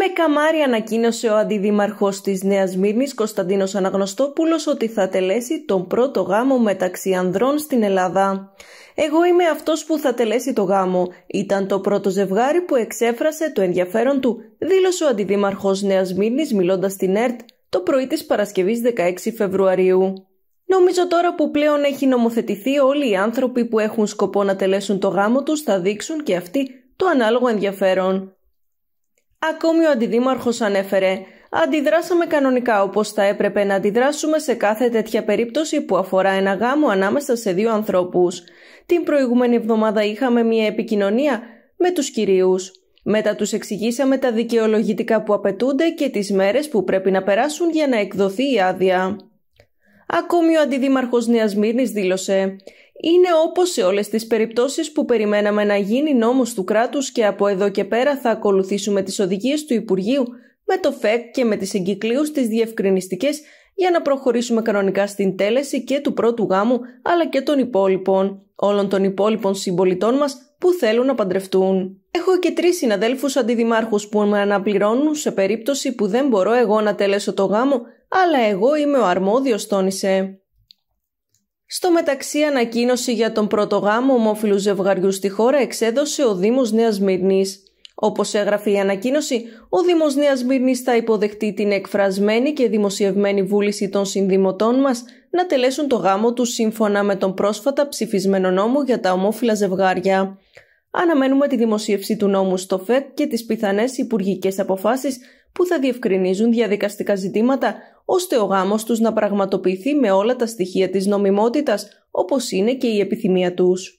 Με καμάρι ανακοίνωσε ο αντιδήμαρχος της Νέας Μύρνης Κωνσταντίνος Αναγνωστόπουλος ότι θα τελέσει τον πρώτο γάμο μεταξύ ανδρών στην Ελλάδα. «Εγώ είμαι αυτός που θα τελέσει το γάμο» ήταν το πρώτο ζευγάρι που εξέφρασε το ενδιαφέρον του, δήλωσε ο αντιδήμαρχος Νέας Μύρνης μιλώντας στην ΕΡΤ το πρωί της Παρασκευής 16 Φεβρουαρίου. Νομίζω τώρα που πλέον έχει νομοθετηθεί όλοι οι άνθρωποι που έχουν σκοπό να τελέσουν το γάμο τους θα δείξουν και αυτοί το ανάλογο ενδιαφέρον. Ακόμη ο αντιδήμαρχος ανέφερε Αντιδράσαμε κανονικά όπως θα έπρεπε να αντιδράσουμε σε κάθε τέτοια περίπτωση που αφορά ένα γάμο ανάμεσα σε δύο ανθρώπους. Την προηγούμενη εβδομάδα είχαμε μια επικοινωνία με τους κυρίους. Μετά τους εξηγήσαμε τα δικαιολογητικά που απαιτούνται και τις μέρες που πρέπει να περάσουν για να εκδοθεί η άδεια. Ακόμη ο αντιδήμαρχος Νέας Μύρνης δήλωσε «Είναι όπως σε όλες τις περιπτώσεις που περιμέναμε να γίνει νόμος του κράτους και από εδώ και πέρα θα ακολουθήσουμε τις οδηγίες του Υπουργείου με το ΦΕΚ και με τις εγκυκλίους τις διευκρινιστικές για να προχωρήσουμε κανονικά στην τέλεση και του πρώτου γάμου αλλά και των υπόλοιπων, όλων των υπόλοιπων συμπολιτών μας που θέλουν να παντρευτούν. Έχω και τρεις συναδέλφους αντιδημάρχους που με αναπληρώνουν σε περίπτωση που δεν μπορώ εγώ να τέλεσω το γάμο αλλά εγώ είμαι ο αρμόδιος τόνισε. Στο μεταξύ ανακοίνωση για τον πρώτο γάμο ομόφυλου ζευγαριού στη χώρα εξέδωσε ο Δήμος Νέας Μύρνης. Όπως έγραφε η ανακοίνωση, ο Δήμος Νέας Μύρνης θα υποδεχτεί την εκφρασμένη και δημοσιευμένη βούληση των συνδημοτών μας να τελέσουν το γάμο τους σύμφωνα με τον πρόσφατα ψηφισμένο νόμο για τα ομόφυλα ζευγάρια αναμένουμε τη δημοσίευση του νόμου στο ΦΕΚ και τις πιθανές υπουργικές αποφάσεις που θα διευκρινίζουν διαδικαστικά ζητήματα ώστε ο γάμος τους να πραγματοποιηθεί με όλα τα στοιχεία της νομιμότητας όπως είναι και η επιθυμία τους.